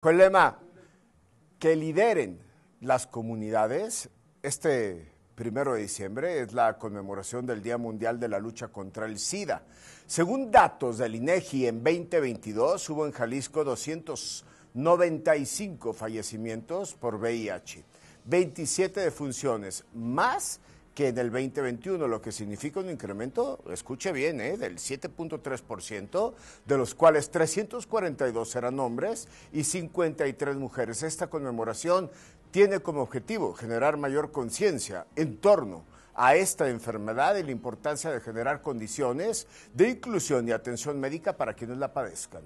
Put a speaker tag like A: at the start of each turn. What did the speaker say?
A: Con que lideren las comunidades, este primero de diciembre es la conmemoración del Día Mundial de la Lucha contra el SIDA. Según datos del INEGI, en 2022 hubo en Jalisco 295 fallecimientos por VIH, 27 defunciones, más que en el 2021, lo que significa un incremento, escuche bien, ¿eh? del 7.3%, de los cuales 342 eran hombres y 53 mujeres. Esta conmemoración tiene como objetivo generar mayor conciencia en torno a esta enfermedad y la importancia de generar condiciones de inclusión y atención médica para quienes la padezcan.